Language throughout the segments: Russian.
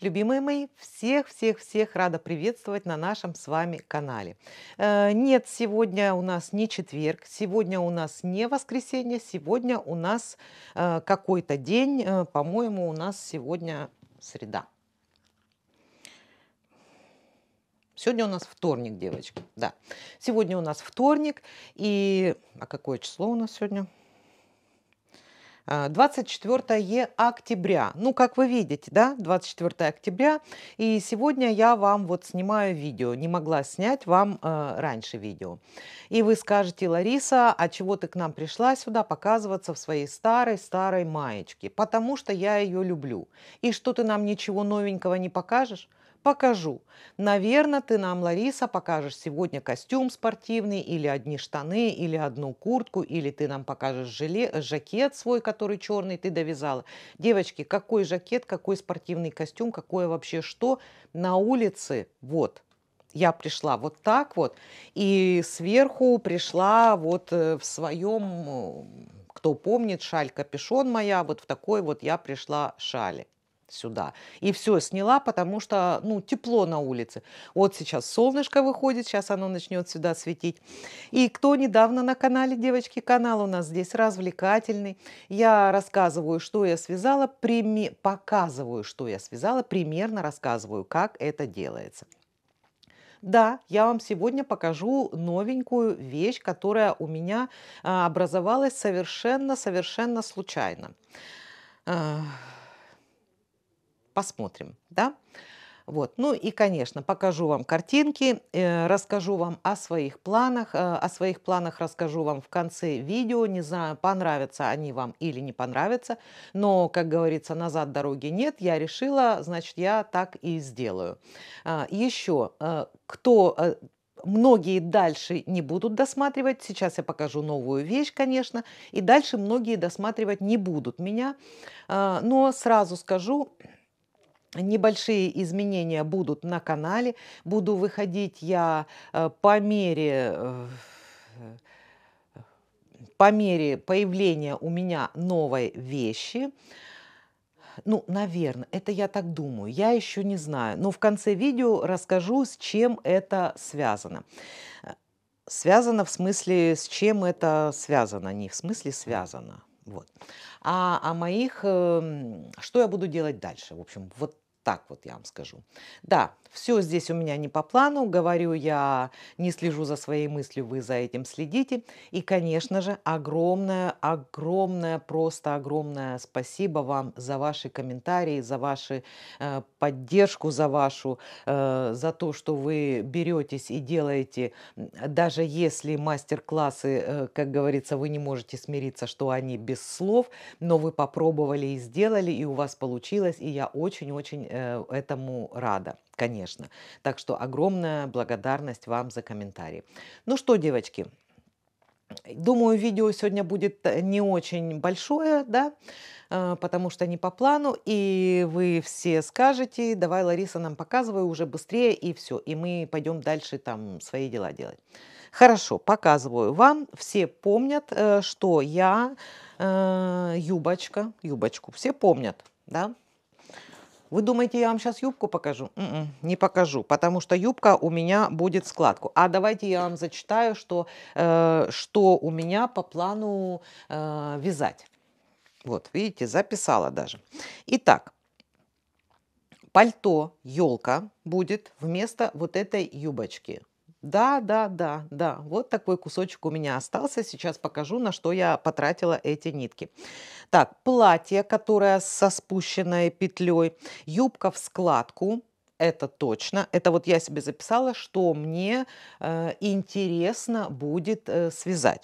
Любимые мои, всех-всех-всех рада приветствовать на нашем с вами канале. Э, нет, сегодня у нас не четверг, сегодня у нас не воскресенье, сегодня у нас э, какой-то день, э, по-моему, у нас сегодня среда. Сегодня у нас вторник, девочки, да. Сегодня у нас вторник, и... А какое число у нас сегодня? 24 а, октября. Ну, как вы видите, да, 24 октября. И сегодня я вам вот снимаю видео. Не могла снять вам э, раньше видео. И вы скажете, Лариса, а чего ты к нам пришла сюда показываться в своей старой-старой маечке? Потому что я ее люблю. И что ты нам ничего новенького не покажешь? покажу. Наверное, ты нам, Лариса, покажешь сегодня костюм спортивный, или одни штаны, или одну куртку, или ты нам покажешь жиле, э, жакет свой, который черный ты довязала. Девочки, какой жакет, какой спортивный костюм, какое вообще что на улице, вот. Я пришла вот так вот, и сверху пришла вот э, в своем, э, кто помнит, шаль-капюшон моя, вот в такой вот я пришла шали сюда. И все, сняла, потому что, ну, тепло на улице. Вот сейчас солнышко выходит, сейчас оно начнет сюда светить. И кто недавно на канале, девочки, канал у нас здесь развлекательный. Я рассказываю, что я связала, прими... показываю, что я связала, примерно рассказываю, как это делается. Да, я вам сегодня покажу новенькую вещь, которая у меня а, образовалась совершенно-совершенно случайно а, посмотрим, да? Вот. Ну и, конечно, покажу вам картинки, э, расскажу вам о своих планах. Э, о своих планах расскажу вам в конце видео. Не знаю, понравятся они вам или не понравятся. Но, как говорится, назад дороги нет. Я решила, значит, я так и сделаю. А, э, еще, кто э, многие дальше не будут досматривать. Сейчас я покажу новую вещь, конечно. И дальше многие досматривать не будут меня. А, но сразу скажу, Небольшие изменения будут на канале. Буду выходить я э, по мере э, по мере появления у меня новой вещи. Ну, наверное, это я так думаю, я еще не знаю. Но в конце видео расскажу, с чем это связано. Э, связано в смысле, с чем это связано, не в смысле связано. Вот. А о моих, эм, что я буду делать дальше. В общем, вот так вот я вам скажу. Да, все здесь у меня не по плану, говорю я, не слежу за своей мыслью, вы за этим следите. И, конечно же, огромное, огромное, просто огромное спасибо вам за ваши комментарии, за вашу э, поддержку, за вашу, э, за то, что вы беретесь и делаете, даже если мастер-классы, э, как говорится, вы не можете смириться, что они без слов, но вы попробовали и сделали, и у вас получилось, и я очень-очень Э, этому рада, конечно. Так что огромная благодарность вам за комментарии. Ну что, девочки, Думаю, видео сегодня будет э, не очень большое, да, э, потому что не по плану, и вы все скажете, давай, Лариса, нам показывай уже быстрее, и все, и мы пойдем дальше там свои дела делать. Хорошо, показываю вам. Все помнят, что я юбочка, юбочку, все помнят, да, вы думаете, я вам сейчас юбку покажу? Mm-mm, м-м, не покажу, потому что юбка у меня будет складку. А давайте я вам зачитаю, что, э, что у меня по плану э, вязать. Вот, видите, записала даже. Итак, пальто елка будет вместо вот этой юбочки. Да, да, да, да. Вот такой кусочек у меня остался. Сейчас покажу, на что я потратила эти нитки. Так, платье, которое со спущенной петлей, юбка в складку, это точно. Это вот я себе записала, что мне э, интересно будет э, связать.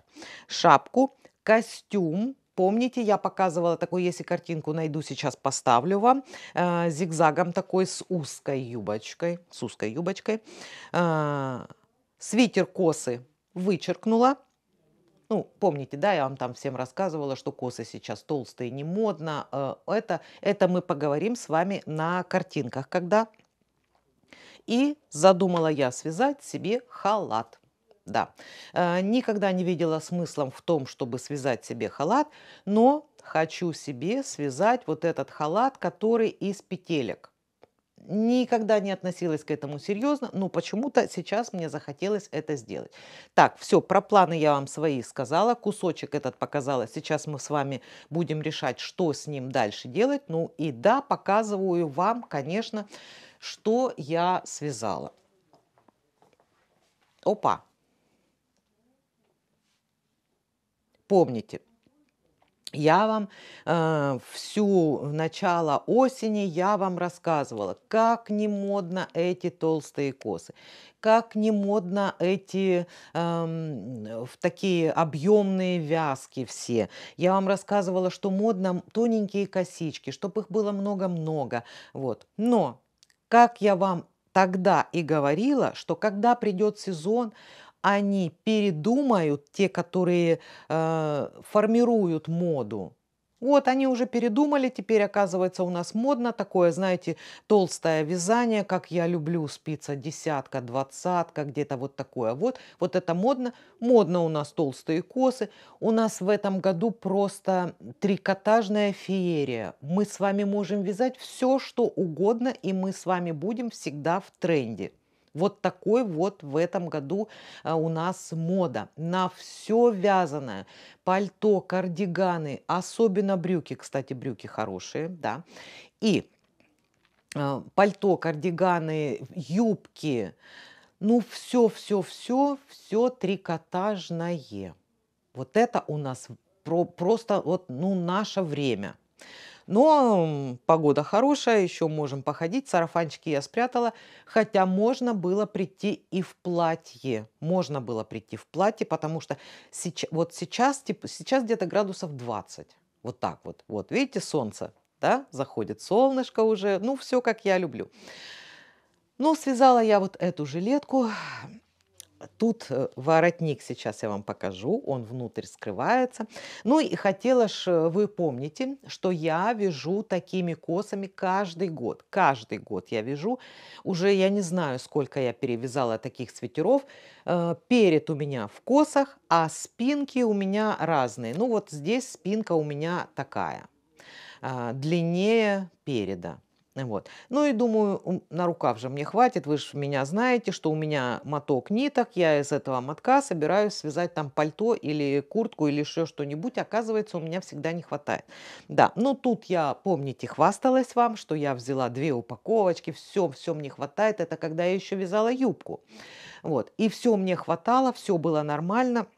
Шапку, костюм. Помните, я показывала такой, если картинку найду, сейчас поставлю вам, э, зигзагом такой с узкой юбочкой, с узкой юбочкой. Э, Свитер косы вычеркнула. Ну, помните, да, я вам там всем рассказывала, что косы сейчас толстые, не модно. Э, это, это мы поговорим с вами на картинках, когда. И задумала я связать себе халат. Да, э, никогда не видела смыслом в том, чтобы связать себе халат, но хочу себе связать вот этот халат, который из петелек никогда не относилась к этому серьезно, но почему-то сейчас мне захотелось это сделать. Так, все, про планы я вам свои сказала, кусочек этот показала. Сейчас мы с вами будем решать, что с ним дальше делать. Ну и да, показываю вам, конечно, что я связала. Опа. Помните, я вам э, всю э, начало осени я вам рассказывала, как не модно эти толстые косы, как не модно эти э, такие объемные вязки все. Я вам рассказывала, что модно тоненькие косички, чтобы их было много-много. Вот. Но, как я вам тогда и говорила, что когда придет сезон, они передумают, те, которые э, формируют моду. Вот, они уже передумали, теперь, оказывается, у нас модно такое, знаете, толстое вязание, как я люблю, спица десятка, двадцатка, где-то вот такое. Вот, вот это модно. Модно у нас толстые косы. У нас в этом году просто трикотажная феерия. Мы с вами можем вязать все, что угодно, и мы с вами будем всегда в тренде. Вот такой вот в этом году а, у нас мода на все вязаное. Пальто, кардиганы, особенно брюки. Кстати, брюки хорошие, да. И а, пальто, кардиганы, юбки. Ну, все, все, все, все трикотажное. Вот это у нас про, просто вот, ну, наше время. Но погода хорошая, еще можем походить. Сарафанчики я спрятала, хотя можно было прийти и в платье. Можно было прийти в платье, потому что сейчас, вот сейчас, типа, сейчас где-то градусов 20. Вот так вот. Вот, видите, солнце, да, заходит солнышко уже. Ну, все, как я люблю. Ну связала я вот эту жилетку Тут э, воротник сейчас я вам покажу, он внутрь скрывается. Ну и хотела ж, э, вы помните, что я вяжу такими косами каждый год. Каждый год я вяжу. Уже я не знаю, сколько я перевязала таких свитеров. Э, перед у меня в косах, а спинки у меня разные. Ну вот здесь спинка у меня такая, длиннее переда. Вот. Ну и думаю, на рукав же мне хватит, вы же меня знаете, что у меня моток ниток, я из этого мотка собираюсь связать там пальто или куртку или еще что-нибудь, оказывается, у меня всегда не хватает. Да, но ну тут я, помните, хвасталась вам, что я взяла две упаковочки, все, все мне хватает, это когда я еще вязала юбку. Вот, и все мне хватало, все было нормально –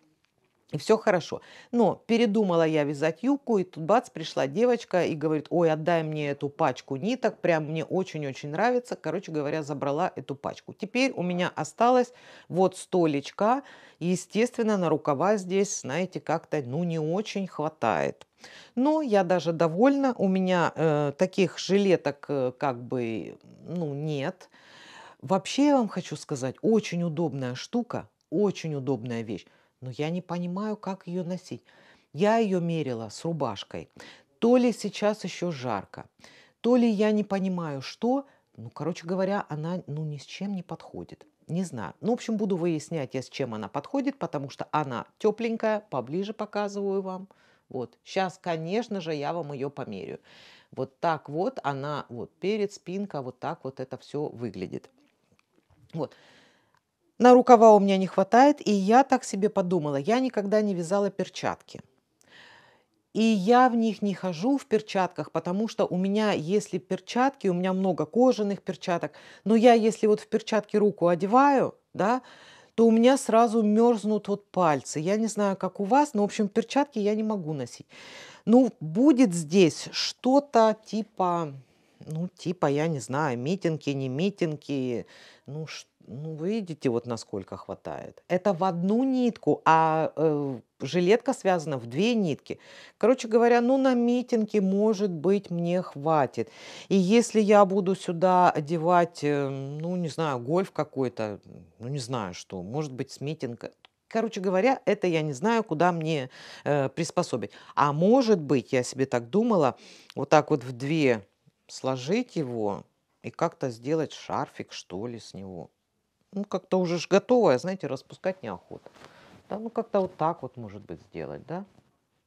и все хорошо. Но передумала я вязать юбку, и тут бац, пришла девочка и говорит, ой, отдай мне эту пачку ниток, прям мне очень-очень нравится. Короче говоря, забрала эту пачку. Теперь у меня осталось вот столечка. Естественно, на рукава здесь, знаете, как-то, ну, не очень хватает. Но я даже довольна. У меня э, таких жилеток э, как бы, ну, нет. Вообще, я вам хочу сказать, очень удобная штука, очень удобная вещь но я не понимаю, как ее носить. Я ее мерила с рубашкой. То ли сейчас еще жарко, то ли я не понимаю, что. Ну, короче говоря, она ну, ни с чем не подходит. Не знаю. Ну, в общем, буду выяснять, я с чем она подходит, потому что она тепленькая, поближе показываю вам. Вот. Сейчас, конечно же, я вам ее померю. Вот так вот она, вот перед спинка, вот так вот это все выглядит. Вот. На рукава у меня не хватает, и я так себе подумала. Я никогда не вязала перчатки. И я в них не хожу в перчатках, потому что у меня, если перчатки, у меня много кожаных перчаток, но я, если вот в перчатки руку одеваю, да, то у меня сразу мерзнут вот пальцы. Я не знаю, как у вас, но, в общем, перчатки я не могу носить. Ну, будет здесь что-то типа, ну, типа, я не знаю, митинги, не митинги, ну, что ну, видите, вот насколько хватает. Это в одну нитку, а э, жилетка связана в две нитки. Короче говоря, ну, на митинге, может быть, мне хватит. И если я буду сюда одевать, э, ну, не знаю, гольф какой-то, ну, не знаю что, может быть, с митинга. Короче говоря, это я не знаю, куда мне э, приспособить. А может быть, я себе так думала, вот так вот в две сложить его и как-то сделать шарфик, что ли, с него ну, как-то уже ж готовое, знаете, распускать неохота. Да, ну, как-то вот так вот, может быть, сделать, да?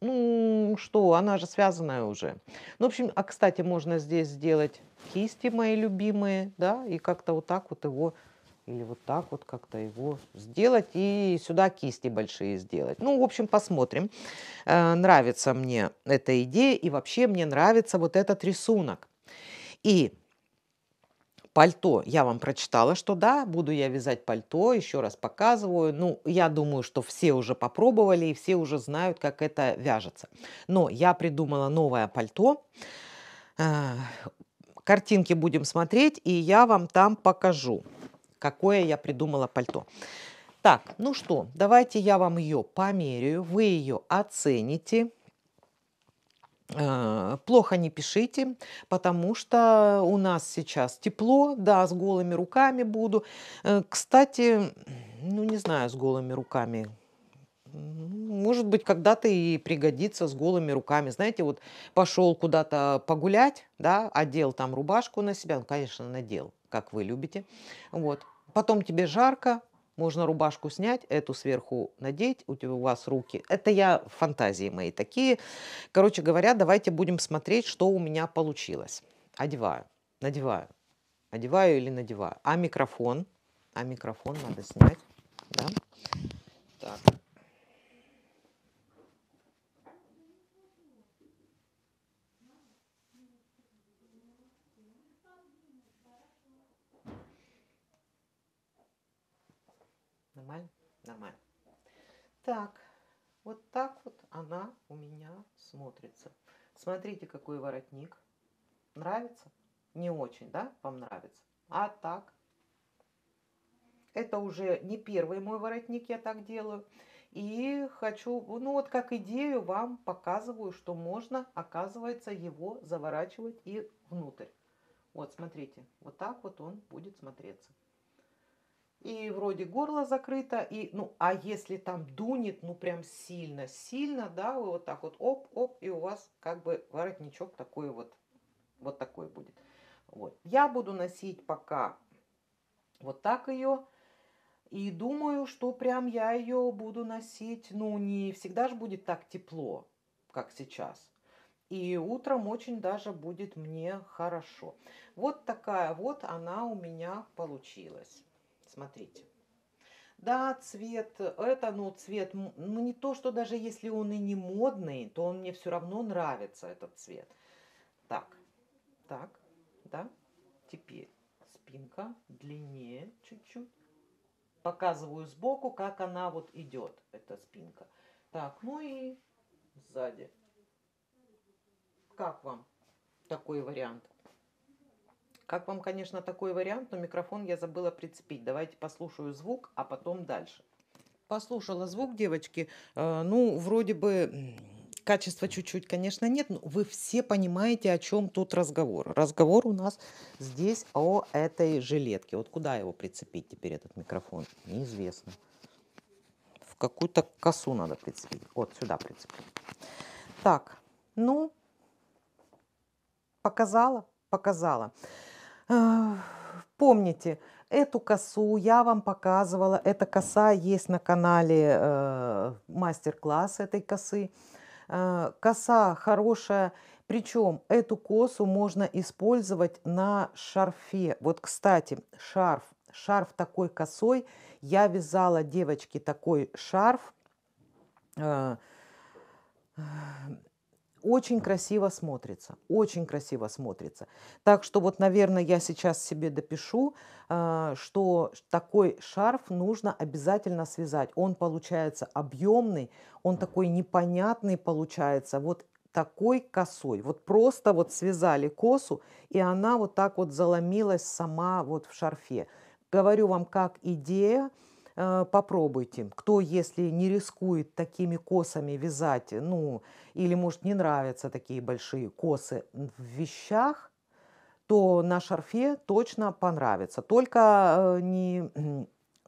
Ну, что, она же связанная уже. Ну, в общем, а, кстати, можно здесь сделать кисти мои любимые, да, и как-то вот так вот его, или вот так вот как-то его сделать, и сюда кисти большие сделать. Ну, в общем, посмотрим. Э, нравится мне эта идея, и вообще мне нравится вот этот рисунок. И Пальто, я вам прочитала, что да, буду я вязать пальто, еще раз показываю. Ну, я думаю, что все уже попробовали и все уже знают, как это вяжется. Но я придумала новое пальто. А, картинки будем смотреть, и я вам там покажу, какое я придумала пальто. Так, ну что, давайте я вам ее померяю, вы ее оцените. Э, плохо не пишите, потому что у нас сейчас тепло, да, с голыми руками буду. Э, кстати, ну не знаю, с голыми руками. Может быть, когда-то и пригодится с голыми руками. Знаете, вот пошел куда-то погулять, да, одел там рубашку на себя, ну, конечно, надел, как вы любите. Вот. Потом тебе жарко, можно рубашку снять, эту сверху надеть, у, тебя, у вас руки. Это я фантазии мои такие. Короче говоря, давайте будем смотреть, что у меня получилось. Одеваю, надеваю, одеваю или надеваю. А микрофон? А микрофон надо снять, да? Так, нормально, нормально. Так, вот так вот она у меня смотрится. Смотрите, какой воротник. Нравится? Не очень, да, вам нравится? А так. Это уже не первый мой воротник, я так делаю. И хочу, ну вот как идею вам показываю, что можно, оказывается, его заворачивать и внутрь. Вот, смотрите, вот так вот он будет смотреться и вроде горло закрыто, и, ну, а если там дунет, ну, прям сильно, сильно, да, вы вот так вот, оп-оп, и у вас как бы воротничок такой вот, вот такой будет. Вот. Я буду носить пока вот так ее, и думаю, что прям я ее буду носить, ну, не всегда же будет так тепло, как сейчас. И утром очень даже будет мне хорошо. Вот такая вот она у меня получилась. Смотрите. Да, цвет, это, ну, цвет, ну, не то, что даже если он и не модный, то он мне все равно нравится, этот цвет. Так, так, да, теперь спинка длиннее чуть-чуть. Показываю сбоку, как она вот идет, эта спинка. Так, ну и сзади. Как вам такой вариант? Как вам, конечно, такой вариант, но микрофон я забыла прицепить. Давайте послушаю звук, а потом дальше. Послушала звук, девочки. Э, ну, вроде бы качества чуть-чуть, конечно, нет, но вы все понимаете, о чем тут разговор. Разговор у нас здесь о этой жилетке. Вот куда его прицепить теперь, этот микрофон? Неизвестно. В какую-то косу надо прицепить. Вот сюда прицепить. Так, ну, показала, показала. Помните, эту косу я вам показывала. Эта коса есть на канале э, мастер-класс этой косы. Э, коса хорошая. Причем эту косу можно использовать на шарфе. Вот, кстати, шарф. Шарф такой косой. Я вязала девочке такой шарф. Э, очень красиво смотрится, очень красиво смотрится. Так что вот, наверное, я сейчас себе допишу, э, что такой шарф нужно обязательно связать. Он получается объемный, он такой непонятный получается. Вот такой косой. Вот просто вот связали косу, и она вот так вот заломилась сама вот в шарфе. Говорю вам как идея, Э, попробуйте. Кто, если не рискует такими косами вязать, ну, или, может, не нравятся такие большие косы в вещах, то на шарфе точно понравится. Только э, не,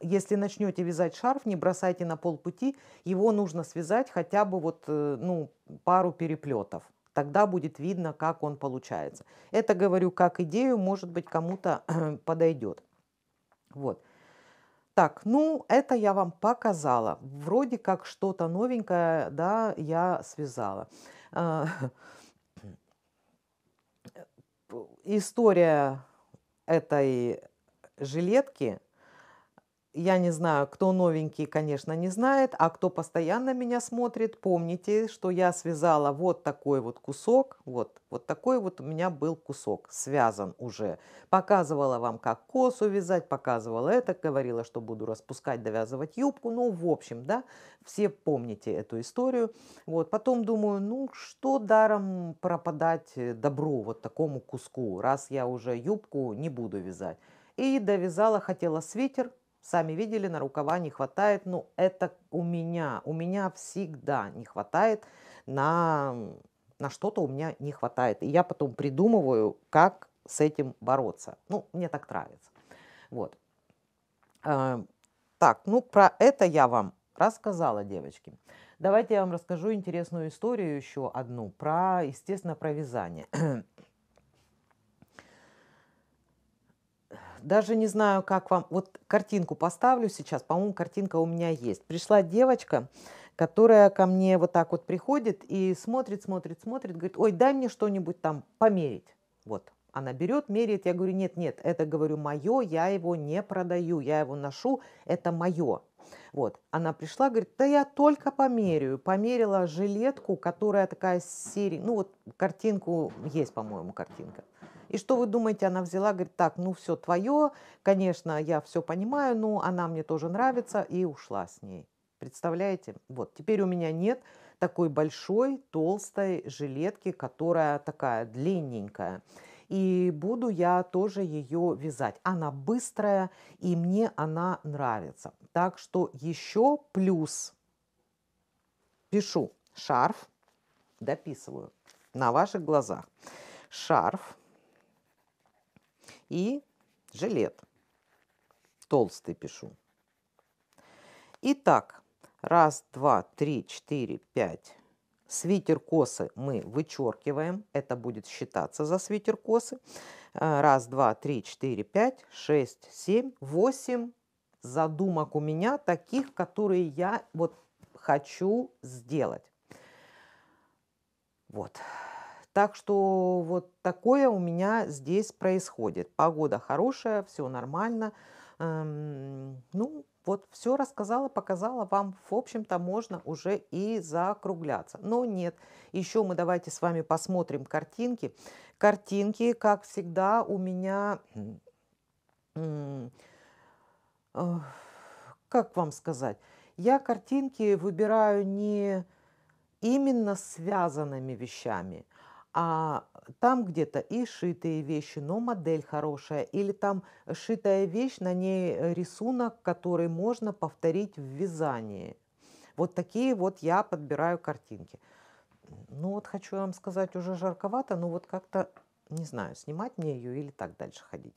если начнете вязать шарф, не бросайте на полпути, его нужно связать хотя бы вот, э, ну, пару переплетов. Тогда будет видно, как он получается. Это говорю как идею, может быть, кому-то подойдет. Вот. Так, ну, это я вам показала. Вроде как что-то новенькое, да, я связала. Э, история этой жилетки я не знаю, кто новенький, конечно, не знает, а кто постоянно меня смотрит, помните, что я связала вот такой вот кусок, вот, вот такой вот у меня был кусок, связан уже. Показывала вам, как косу вязать, показывала это, говорила, что буду распускать, довязывать юбку, ну, в общем, да, все помните эту историю. Вот, потом думаю, ну, что даром пропадать э, добро вот такому куску, раз я уже юбку не буду вязать. И довязала, хотела свитер, Сами видели, на рукава не хватает. Ну, это у меня. У меня всегда не хватает на, на что-то у меня не хватает. И я потом придумываю, как с этим бороться. Ну, мне так нравится. Вот. Э, так, ну, про это я вам рассказала, девочки. Давайте я вам расскажу интересную историю еще одну про, естественно, про вязание. Даже не знаю, как вам... Вот картинку поставлю сейчас. По-моему, картинка у меня есть. Пришла девочка, которая ко мне вот так вот приходит и смотрит, смотрит, смотрит, говорит, ой, дай мне что-нибудь там померить. Вот. Она берет, меряет. Я говорю, нет, нет, это, говорю, мое, я его не продаю, я его ношу, это мое. Вот. Она пришла, говорит, да я только померяю. Померила жилетку, которая такая серия, ну вот картинку, есть, по-моему, картинка. И что вы думаете, она взяла, говорит, так, ну все твое, конечно, я все понимаю, но ну, она мне тоже нравится, и ушла с ней. Представляете? Вот, теперь у меня нет такой большой, толстой жилетки, которая такая длинненькая. И буду я тоже ее вязать. Она быстрая, и мне она нравится. Так что еще плюс. Пишу шарф, дописываю на ваших глазах. Шарф и жилет. Толстый пишу. Итак, раз, два, три, четыре, пять. Свитер косы мы вычеркиваем. Это будет считаться за свитер косы. Э, раз, два, три, четыре, пять, шесть, семь, восемь задумок у меня, таких, которые я вот хочу сделать. Вот. Так что вот такое у меня здесь происходит. Погода хорошая, все нормально. Эм, ну, вот все рассказала, показала вам. В общем-то, можно уже и закругляться. Но нет, еще мы давайте с вами посмотрим картинки. Картинки, как всегда, у меня... Как вам сказать? Я картинки выбираю не именно связанными вещами – а там где-то и шитые вещи, но модель хорошая, или там шитая вещь, на ней э, рисунок, который можно повторить в вязании. Вот такие вот я подбираю картинки. Ну вот хочу вам сказать, уже жарковато, но вот как-то, не знаю, снимать мне ее или так дальше ходить.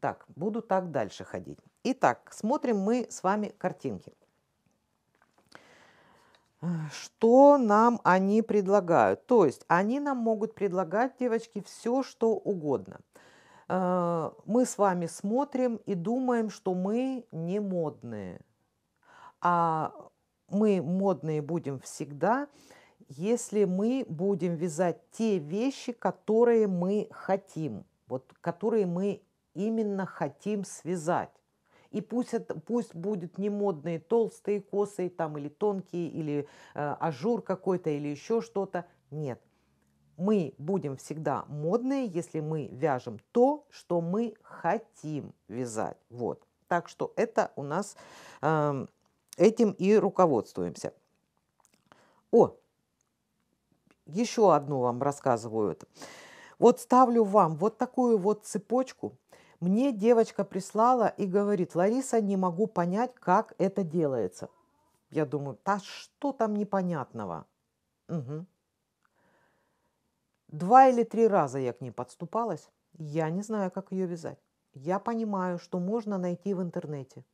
Так, буду так дальше ходить. Итак, смотрим мы с вами картинки что нам они предлагают. То есть они нам могут предлагать, девочки, все, что угодно. Э, мы с вами смотрим и думаем, что мы не модные. А мы модные будем всегда, если мы будем вязать те вещи, которые мы хотим, вот которые мы именно хотим связать. И пусть, это, пусть будет не модные толстые косы там, или тонкие, или э, ажур какой-то, или еще что-то. Нет. Мы будем всегда модные, если мы вяжем то, что мы хотим вязать. Вот. Так что это у нас э, этим и руководствуемся. О, еще одну вам рассказываю. Вот ставлю вам вот такую вот цепочку – мне девочка прислала и говорит, Лариса, не могу понять, как это делается. Я думаю, да что там непонятного? Угу. Два или три раза я к ней подступалась. Я не знаю, как ее вязать. Я понимаю, что можно найти в интернете.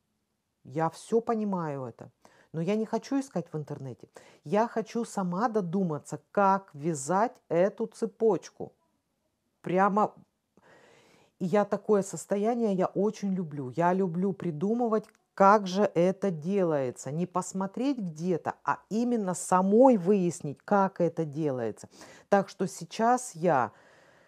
Я все понимаю это. Но я не хочу искать в интернете. Я хочу сама додуматься, как вязать эту цепочку. Прямо и я такое состояние, я очень люблю. Я люблю придумывать, как же это делается. Не посмотреть где-то, а именно самой выяснить, как это делается. Так что сейчас я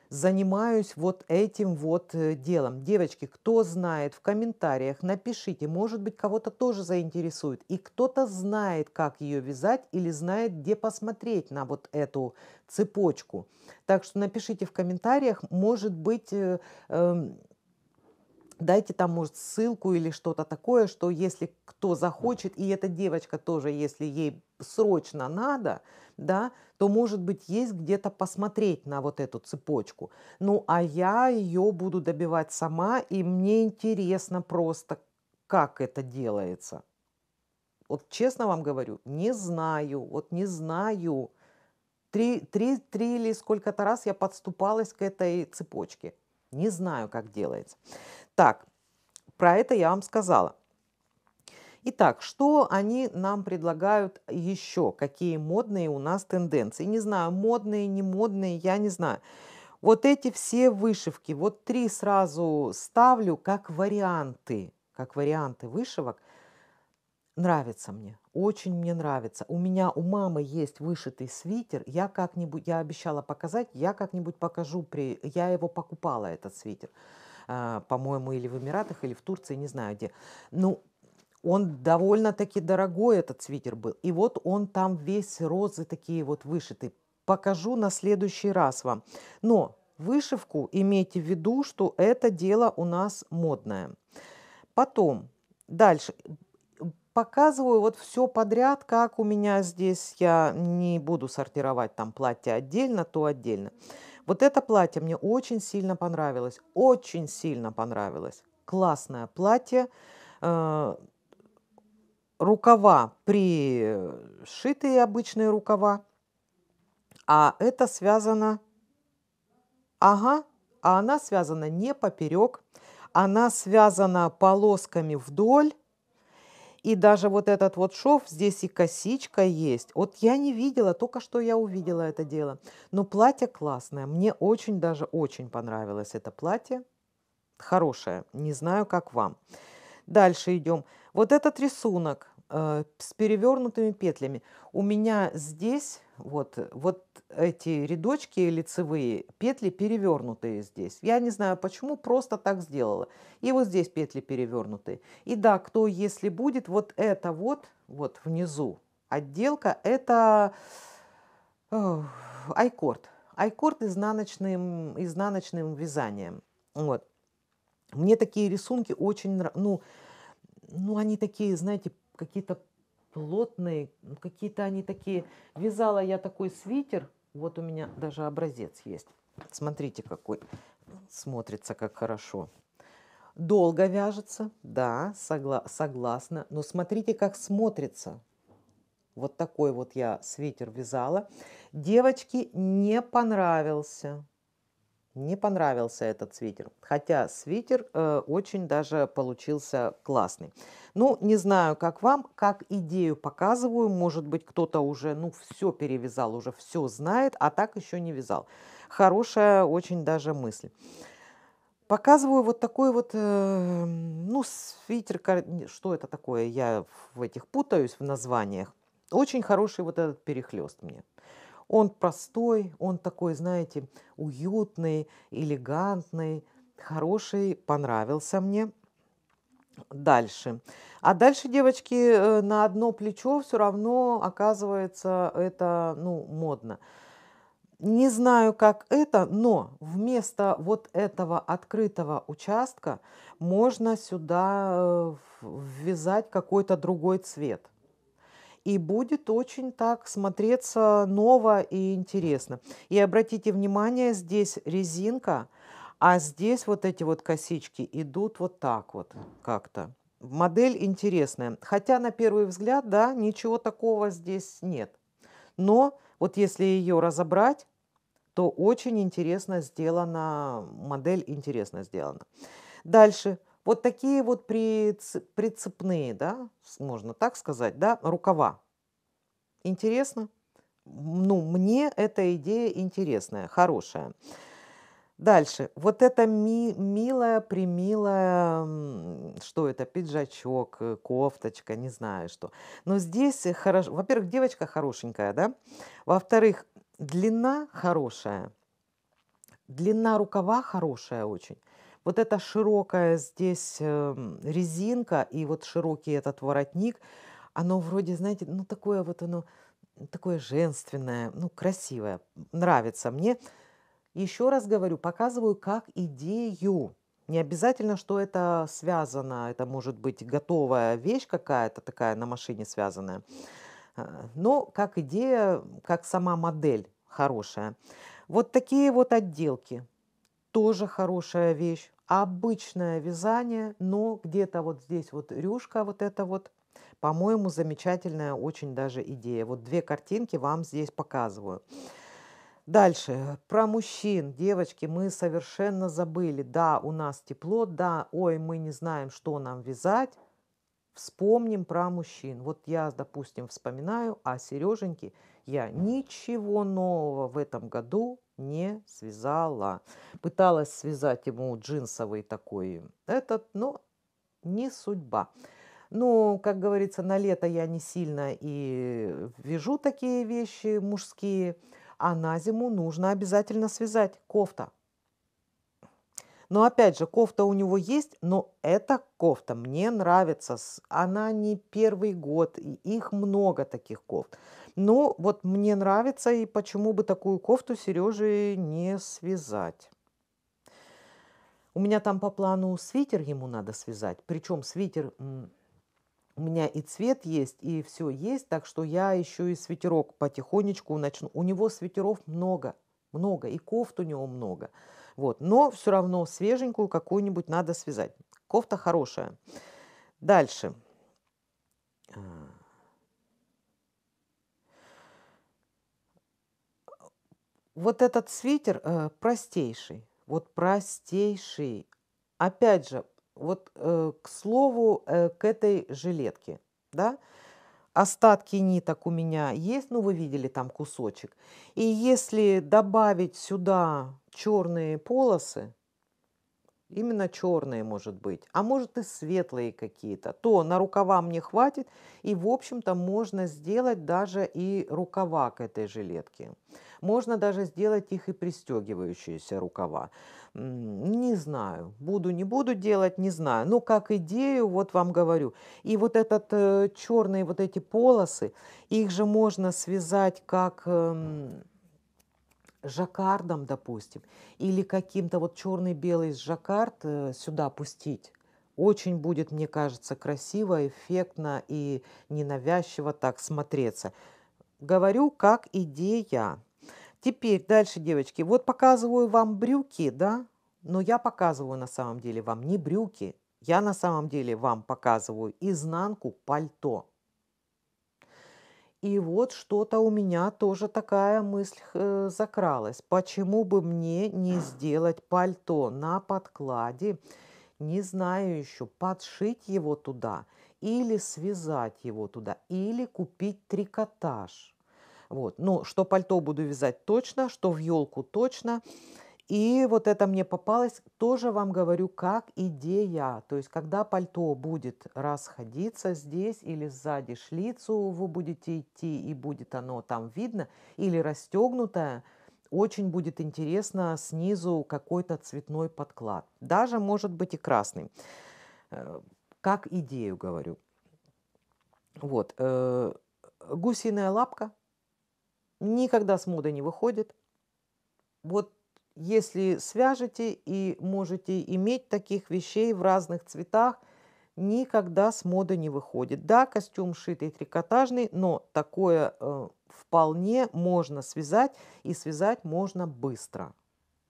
занимаюсь вот этим вот э, делом. Девочки, кто знает, в комментариях напишите, может быть, кого-то тоже заинтересует. И кто-то знает, как ее вязать или знает, где посмотреть на вот эту цепочку. Так что напишите в комментариях, может быть, э, эм, дайте там, может, ссылку или что-то такое, что если кто захочет, и эта девочка тоже, если ей срочно надо, да, то, может быть, есть где-то посмотреть на вот эту цепочку. Ну, а я ее буду добивать сама, и мне интересно просто, как это делается. Вот честно вам говорю, не знаю, вот не знаю. Три, три, три или сколько-то раз я подступалась к этой цепочке. Не знаю, как делается. Так, про это я вам сказала. Итак, что они нам предлагают еще? Какие модные у нас тенденции? Не знаю, модные, не модные, я не знаю. Вот эти все вышивки, вот три сразу ставлю как варианты, как варианты вышивок. Нравится мне, очень мне нравится. У меня, у мамы есть вышитый свитер. Я как-нибудь, я обещала показать, я как-нибудь покажу, при, я его покупала, этот свитер. А, по-моему, или в Эмиратах, или в Турции, не знаю где. Ну, он довольно-таки дорогой этот свитер был. И вот он там весь розы такие вот вышиты. Покажу на следующий раз вам. Но вышивку имейте в виду, что это дело у нас модное. Потом, дальше, показываю вот все подряд, как у меня здесь, я не буду сортировать там платье отдельно, то отдельно. Вот это платье мне очень сильно понравилось. Очень сильно понравилось. Классное платье. Э, рукава пришитые обычные рукава. А это связано... Ага, а она связана не поперек, она связана полосками вдоль и даже вот этот вот шов, здесь и косичка есть. Вот я не видела, только что я увидела это дело. Но платье классное, мне очень даже очень понравилось это платье. Хорошее, не знаю, как вам. Дальше идем. Вот этот рисунок э, с перевернутыми петлями. У меня здесь, вот, вот эти рядочки лицевые, петли перевернутые здесь. Я не знаю почему, просто так сделала. И вот здесь петли перевернутые. И да, кто если будет, вот это вот, вот внизу отделка, это айкорд. Айкорд изнаночным, изнаночным вязанием. Вот. Мне такие рисунки очень нравятся. Ну, ну, они такие, знаете, какие-то плотные, какие-то они такие. Вязала я такой свитер, вот у меня даже образец есть. Смотрите, какой смотрится, как хорошо. Долго вяжется, да, согла- согласна. Но смотрите, как смотрится. Вот такой вот я свитер вязала. Девочке не понравился не понравился этот свитер. Хотя свитер э, очень даже получился классный. Ну, не знаю, как вам, как идею показываю. Может быть, кто-то уже, ну, все перевязал, уже все знает, а так еще не вязал. Хорошая очень даже мысль. Показываю вот такой вот, э, ну, свитер, что это такое, я в этих путаюсь в названиях. Очень хороший вот этот перехлест мне. Он простой, он такой, знаете, уютный, элегантный, хороший, понравился мне. Дальше. А дальше, девочки, э, на одно плечо все равно оказывается это, ну, модно. Не знаю, как это, но вместо вот этого открытого участка можно сюда э, ввязать какой-то другой цвет – и будет очень так смотреться ново и интересно. И обратите внимание, здесь резинка, а здесь вот эти вот косички идут вот так вот как-то. Модель интересная. Хотя на первый взгляд, да, ничего такого здесь нет. Но вот если ее разобрать, то очень интересно сделана, модель интересно сделана. Дальше вот такие вот прицепные, да, можно так сказать, да, рукава. Интересно? Ну, мне эта идея интересная, хорошая. Дальше. Вот это ми милая, примилая, что это, пиджачок, э, кофточка, не знаю что. Но здесь э, хорошо. Во-первых, девочка хорошенькая, да? Во-вторых, длина хорошая. Длина рукава хорошая очень. Вот эта широкая здесь эм, резинка и вот широкий этот воротник, оно вроде, знаете, ну такое вот оно, такое женственное, ну красивое, нравится мне. Еще раз говорю, показываю как идею. Не обязательно, что это связано, это может быть готовая вещь какая-то такая на машине связанная. А, но как идея, как сама модель хорошая. Вот такие вот отделки. Тоже хорошая вещь обычное вязание, но где-то вот здесь вот рюшка вот это вот, по-моему, замечательная очень даже идея. Вот две картинки вам здесь показываю. Дальше, про мужчин, девочки, мы совершенно забыли. Да, у нас тепло, да, ой, мы не знаем, что нам вязать. Вспомним про мужчин. Вот я, допустим, вспоминаю, а Сереженьки я ничего нового в этом году не связала. Пыталась связать ему джинсовый такой этот, но не судьба. Ну, как говорится, на лето я не сильно и вяжу такие вещи мужские, а на зиму нужно обязательно связать кофта. Но опять же, кофта у него есть, но эта кофта мне нравится. Она не первый год, и их много таких кофт. Ну, вот мне нравится, и почему бы такую кофту Сереже не связать. У меня там по плану свитер ему надо связать. Причем свитер у меня и цвет есть, и все есть, так что я еще и свитерок потихонечку начну. У него свитеров много, много, и кофт у него много. Вот. Но все равно свеженькую какую-нибудь надо связать. Кофта хорошая. Дальше. А, Вот этот свитер э, простейший, вот простейший. Опять же, вот э, к слову, э, к этой жилетке, да, остатки ниток у меня есть, ну вы видели там кусочек. И если добавить сюда черные полосы, Именно черные, может быть. А может и светлые какие-то. То на рукава мне хватит. И, в общем-то, можно сделать даже и рукава к этой жилетке. Можно даже сделать их и пристегивающиеся рукава. Не знаю, буду, не буду делать, не знаю. Но как идею, вот вам говорю. И вот этот э, черные вот эти полосы, их же можно связать как... Э, жаккардом, допустим, или каким-то вот черный-белый жаккард э, сюда пустить, очень будет, мне кажется, красиво, эффектно и ненавязчиво так смотреться. Говорю, как идея. Теперь дальше, девочки. Вот показываю вам брюки, да? Но я показываю на самом деле вам не брюки. Я на самом деле вам показываю изнанку пальто. И вот что-то у меня тоже такая мысль э, закралась. Почему бы мне не сделать пальто на подкладе? Не знаю еще, подшить его туда или связать его туда, или купить трикотаж. Вот. Но что пальто буду вязать точно, что в елку точно – и вот это мне попалось, тоже вам говорю, как идея. То есть, когда пальто будет расходиться здесь или сзади шлицу, вы будете идти, и будет оно там видно, или расстегнутое, очень будет интересно снизу какой-то цветной подклад. Даже, может быть, и красный. Э, как идею говорю. Вот. Э, гусиная лапка никогда с моды не выходит. Вот если свяжете и можете иметь таких вещей в разных цветах, никогда с моды не выходит. Да, костюм шитый трикотажный, но такое э, вполне можно связать, и связать можно быстро.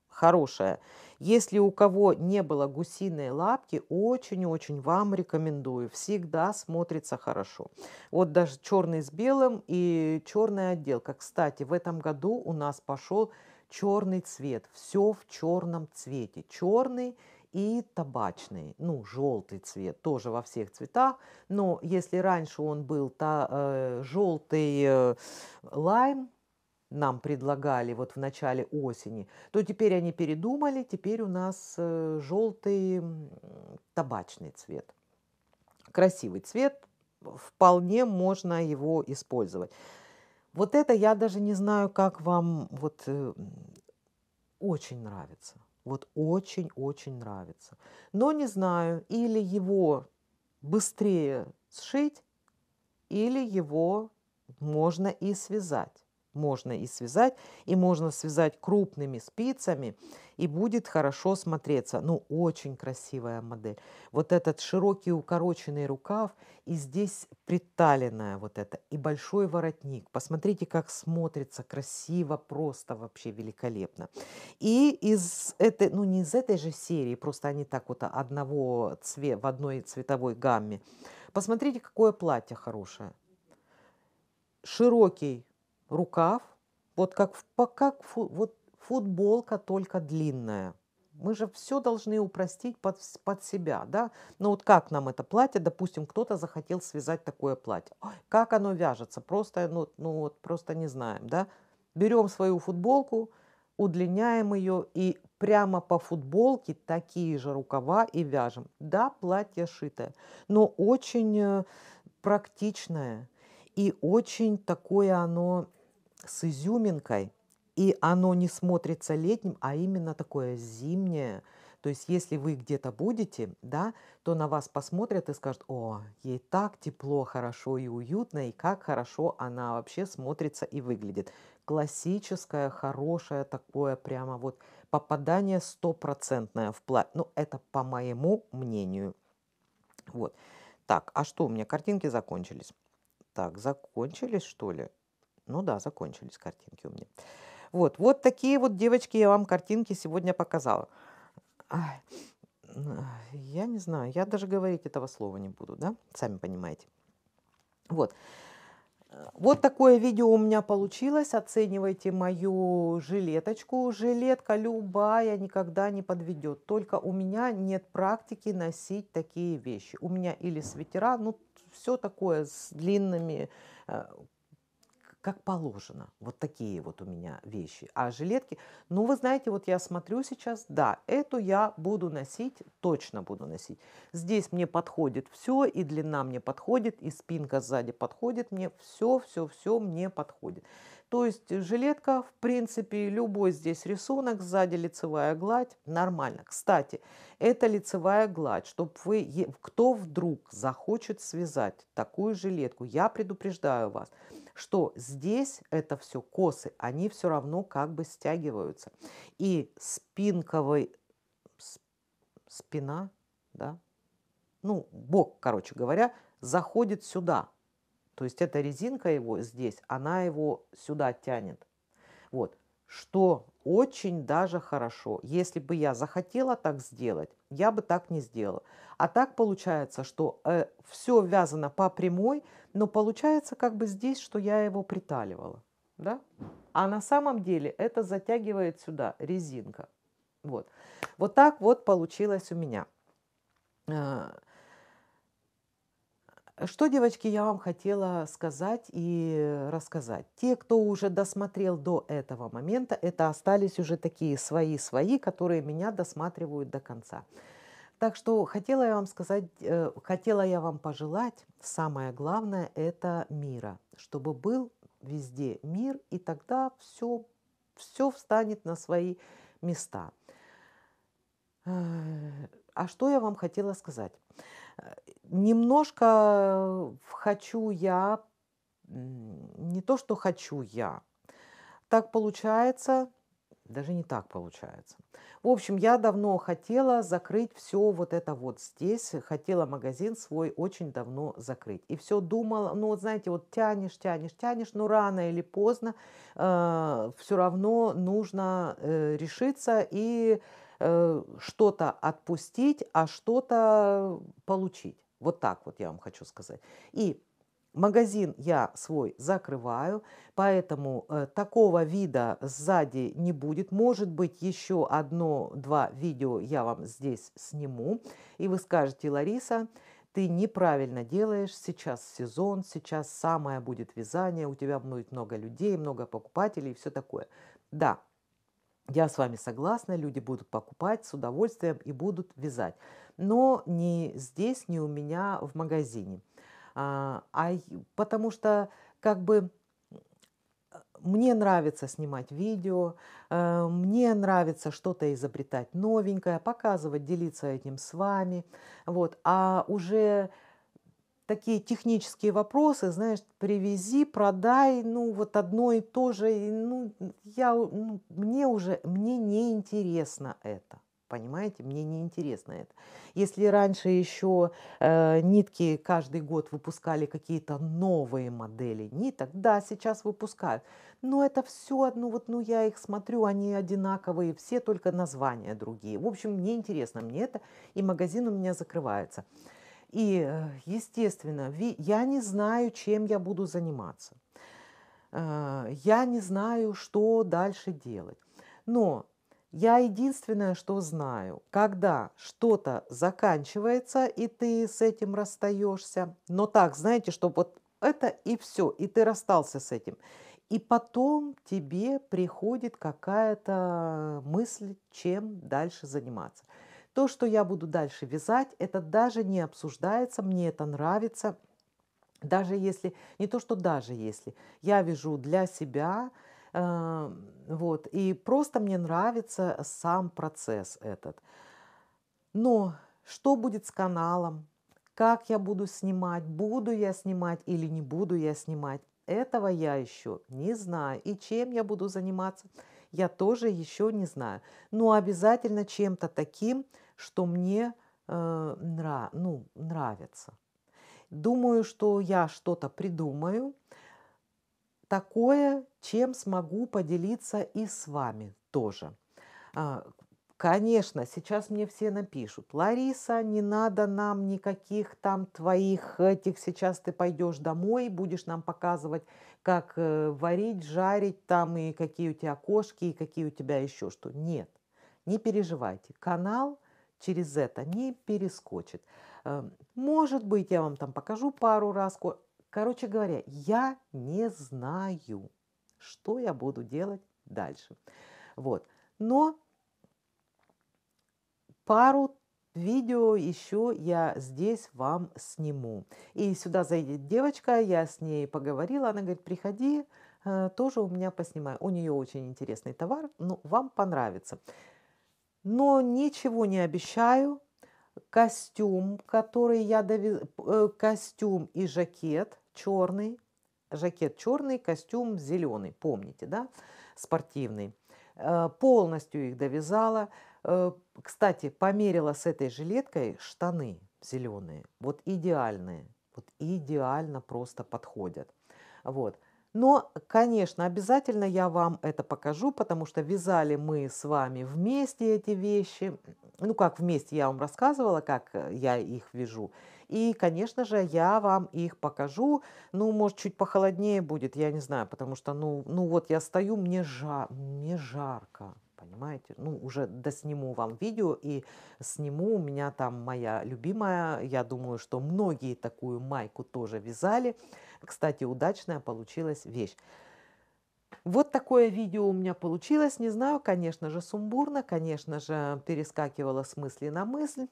Хорошее. Если у кого не было гусиной лапки, очень-очень вам рекомендую. Всегда смотрится хорошо. Вот даже черный с белым и черная отделка. Кстати, в этом году у нас пошел черный цвет, все в черном цвете, черный и табачный, ну, желтый цвет, тоже во всех цветах, но если раньше он был та, э, желтый э, лайм, нам предлагали вот в начале осени, то теперь они передумали, теперь у нас э, желтый э, табачный цвет. Красивый цвет, вполне можно его использовать. Вот это я даже не знаю, как вам вот э, очень нравится. Вот очень-очень нравится. Но не знаю, или его быстрее сшить, или его можно и связать можно и связать, и можно связать крупными спицами, и будет хорошо смотреться. Ну, очень красивая модель. Вот этот широкий укороченный рукав, и здесь приталенная вот это, и большой воротник. Посмотрите, как смотрится красиво, просто вообще великолепно. И из этой, ну не из этой же серии, просто они так вот одного цвета, в одной цветовой гамме. Посмотрите, какое платье хорошее. Широкий рукав, вот как, как фу, вот футболка только длинная. Мы же все должны упростить под, под себя, да? Но ну вот как нам это платье, допустим, кто-то захотел связать такое платье. как оно вяжется, просто, ну, ну вот, просто не знаем, да? Берем свою футболку, удлиняем ее и прямо по футболке такие же рукава и вяжем. Да, платье шитое, но очень э, практичное и очень такое оно с изюминкой, и оно не смотрится летним, а именно такое зимнее. То есть если вы где-то будете, да, то на вас посмотрят и скажут, о, ей так тепло, хорошо и уютно, и как хорошо она вообще смотрится и выглядит. Классическое, хорошее такое прямо вот попадание стопроцентное в платье. Ну, это по моему мнению. Вот. Так, а что у меня? Картинки закончились. Так, закончились, что ли? Ну да, закончились картинки у меня. Вот, вот такие вот, девочки, я вам картинки сегодня показала. я не знаю, я даже говорить этого слова не буду, да? Сами понимаете. Вот. Вот такое видео у меня получилось. Оценивайте мою жилеточку. Жилетка любая никогда не подведет. Только у меня нет практики носить такие вещи. У меня или свитера, ну все такое с длинными э, как положено. Вот такие вот у меня вещи. А жилетки, ну вы знаете, вот я смотрю сейчас, да, эту я буду носить, точно буду носить. Здесь мне подходит все, и длина мне подходит, и спинка сзади подходит мне, все, все, все мне подходит. То есть жилетка, в принципе, любой здесь рисунок, сзади лицевая гладь, нормально. Кстати, это лицевая гладь, чтобы вы, кто вдруг захочет связать такую жилетку, я предупреждаю вас – что здесь это все косы, они все равно как бы стягиваются. И спинковый, спина, да, ну, бок, короче говоря, заходит сюда. То есть эта резинка его здесь, она его сюда тянет. Вот что очень даже хорошо. Если бы я захотела так сделать, я бы так не сделала. А так получается, что э, все вязано по прямой, но получается как бы здесь, что я его приталивала. Да? А на самом деле это затягивает сюда резинка. Вот, вот так вот получилось у меня. Э, что, девочки, я вам хотела сказать и рассказать. Те, кто уже досмотрел до этого момента, это остались уже такие свои-свои, которые меня досматривают до конца. Так что хотела я вам сказать, э, хотела я вам пожелать, самое главное – это мира, чтобы был везде мир, и тогда все, все встанет на свои места. Э, а что я вам хотела сказать? Немножко хочу я, не то, что хочу я, так получается, даже не так получается. В общем, я давно хотела закрыть все вот это вот здесь, хотела магазин свой очень давно закрыть. И все думала, ну вот знаете, вот тянешь, тянешь, тянешь, но рано или поздно э, все равно нужно э, решиться и Э, что-то отпустить, а что-то получить. Вот так вот я вам хочу сказать. И Магазин я свой закрываю, поэтому э, такого вида сзади не будет. Может быть, еще одно-два видео я вам здесь сниму. И вы скажете, Лариса, ты неправильно делаешь, сейчас сезон, сейчас самое будет вязание, у тебя будет много людей, много покупателей и все такое. Да, я с вами согласна, люди будут покупать с удовольствием и будут вязать. Но не здесь, не у меня в магазине. А, а, потому что как бы мне нравится снимать видео, э, мне нравится что-то изобретать новенькое, показывать, делиться этим с вами. Вот. А уже такие технические вопросы, знаешь, привези, продай, ну вот одно и то же, и, ну я, ну, мне уже, мне не интересно это. Понимаете, мне не интересно это. Если раньше еще э, нитки каждый год выпускали какие-то новые модели ниток, да, сейчас выпускают. Но это все одно, вот, ну я их смотрю, они одинаковые, все только названия другие. В общем, мне интересно, мне это, и магазин у меня закрывается. И, э, естественно, я не знаю, чем я буду заниматься. Э, я не знаю, что дальше делать. Но я единственное, что знаю, когда что-то заканчивается, и ты с этим расстаешься, но так, знаете, что вот это и все, и ты расстался с этим. И потом тебе приходит какая-то мысль, чем дальше заниматься. То, что я буду дальше вязать, это даже не обсуждается, мне это нравится. Даже если, не то что даже если, я вяжу для себя, э, вот, и просто мне нравится сам процесс этот. Но что будет с каналом, как я буду снимать, буду я снимать или не буду я снимать, этого я еще не знаю. И чем я буду заниматься, я тоже еще не знаю. Но обязательно чем-то таким – что мне э, нра, ну, нравится. Думаю, что я что-то придумаю такое, чем смогу поделиться и с вами тоже. А, конечно, сейчас мне все напишут, Лариса, не надо нам никаких там твоих этих, сейчас ты пойдешь домой, будешь нам показывать, как э, варить, жарить там, и какие у тебя кошки, и какие у тебя еще что. Нет, не переживайте, канал через это, не перескочит. Э, может быть, я вам там покажу пару раз. Короче говоря, я не знаю, что я буду делать дальше. Вот. Но пару видео еще я здесь вам сниму. И сюда зайдет девочка, я с ней поговорила, она говорит, приходи, э, тоже у меня поснимай. У нее очень интересный товар, ну, вам понравится но ничего не обещаю. Костюм, который я довез... Э, костюм и жакет черный. Жакет черный, костюм зеленый, помните, да? Спортивный. Э, полностью их довязала. Э, кстати, померила с этой жилеткой штаны зеленые. Вот идеальные. Вот идеально просто подходят. Вот. Но, конечно, обязательно я вам это покажу, потому что вязали мы с вами вместе эти вещи. Ну, как вместе я вам рассказывала, как э, я их вяжу. И, конечно же, я вам их покажу. Ну, может, чуть похолоднее будет, я не знаю, потому что, ну, ну вот я стою, мне, жар, мне жарко понимаете? Ну, уже досниму вам видео и сниму. У меня там моя любимая, я думаю, что многие такую майку тоже вязали. Кстати, удачная получилась вещь. Вот такое видео у меня получилось. Не знаю, конечно же, сумбурно, конечно же, перескакивала с мысли на мысль.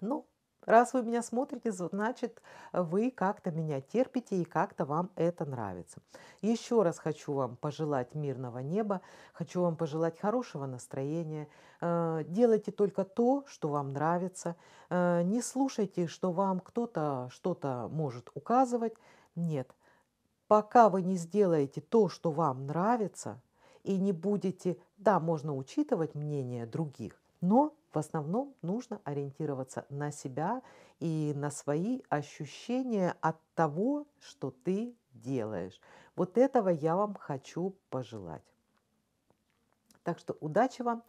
Ну, Раз вы меня смотрите, значит, вы как-то меня терпите и как-то вам это нравится. Еще раз хочу вам пожелать мирного неба, хочу вам пожелать хорошего настроения. Э, делайте только то, что вам нравится. Э, не слушайте, что вам кто-то что-то может указывать. Нет. Пока вы не сделаете то, что вам нравится, и не будете, да, можно учитывать мнение других, но в основном нужно ориентироваться на себя и на свои ощущения от того, что ты делаешь. Вот этого я вам хочу пожелать. Так что удачи вам,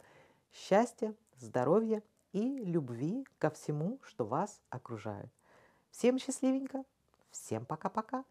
счастья, здоровья и любви ко всему, что вас окружает. Всем счастливенько, всем пока-пока.